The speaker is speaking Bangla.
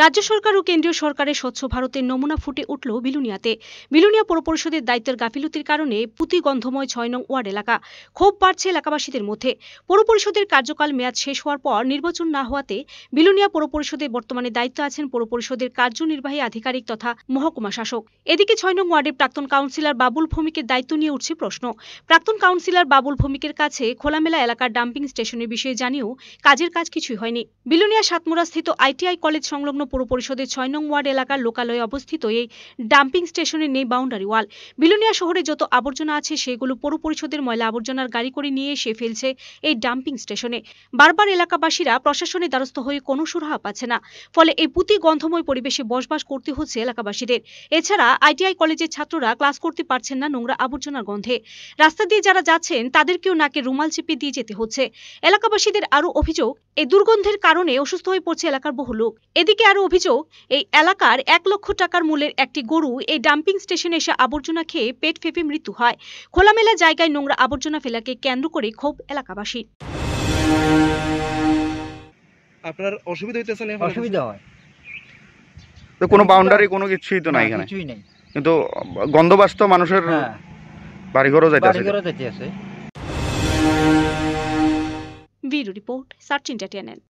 রাজ্য সরকার ও কেন্দ্রীয় সরকারের স্বচ্ছ ভারতের নমুনা ফুটে উঠল বিলুনিয়াতে বিলুনিয়া পৌর পরিষদের দায়িত্বের গাফিলতির কারণে পুঁতি গন্ধময় ছয় নং ওয়ার্ড এলাকা ক্ষোভ বাড়ছে এলাকাবাসীদের মধ্যে পৌর পরিষদের কার্যকাল মেয়াদ শেষ হওয়ার পর নির্বাচন না হওয়াতে বিলুনিয়া পৌর পরিষদের বর্তমানে দায়িত্ব আছেন পৌর পরিষদের কার্যনির্বাহী আধিকারিক তথা মহকুমা শাসক এদিকে ছয় নং ওয়ার্ডের প্রাক্তন কাউন্সিলর বাবুল ভৌমিকের দায়িত্ব নিয়ে উঠছে প্রশ্ন প্রাক্তন কাউন্সিলর বাবুল ভৌমিকের কাছে খোলামেলা এলাকার ডাম্পিং স্টেশনের বিষয়ে জানিয়েও কাজের কাজ কিছুই হয়নি বিলুনিয়া সাতমুরা স্থিত আইটিআই কলেজ সংলগ্ন সম্পূর্ণ পুর পরিষদের ছয় নং ওয়ার্ড এলাকার লোকালয়ে অবস্থিত এই ডাম্পিং স্টেশনের নেই বাউন্ডারি ওয়াল বিলুনিয়া শহরে যত আবর্জনা আছে সেগুলো পৌর পরিষদের ময়লা আবর্জনার গাড়ি করে নিয়ে এসে ফেলছে এই ডাম্পিং স্টেশনে বারবার এলাকাবাসীরা প্রশাসনের দ্বারস্থ হয়ে কোনো সুরাহা পাচ্ছে না ফলে এই পুঁতি গন্ধময় পরিবেশে বসবাস করতে হচ্ছে এলাকাবাসীদের এছাড়া আইটিআই কলেজের ছাত্ররা ক্লাস করতে পারছেন না নোংরা আবর্জনার গন্ধে রাস্তা দিয়ে যারা যাচ্ছেন তাদেরকেও নাকে রুমাল চেপে দিয়ে যেতে হচ্ছে এলাকাবাসীদের আরও অভিযোগ এই দুর্গন্ধের কারণে অসুস্থ হয়ে পড়ছে এলাকার বহু লোক এদিকে আরও অভিযোগ এই এলাকার এক লক্ষ টাকার মূল্যের একটি গরু এই ডাম্পিং স্টেশনে এসে আবর্জনা খেয়ে পেট ফেপে মৃত্যু হয় খোলামেলা জায়গায় নোংরা আবর্জনা ফেলাকে কেন্দ্র করে ক্ষোভ এলাকাবাসী আপনার অসুবিধা হইতেছে না অসুবিধা হয় তো কোনো বাউন্ডারি কোনো কিছুই তো নাই এখানে কিছুই নাই কিন্তু গন্ধবাস তো মানুষের হ্যাঁ বাড়িঘরও যাইতেছে বাড়িঘরও যেতে আছে video report search India channel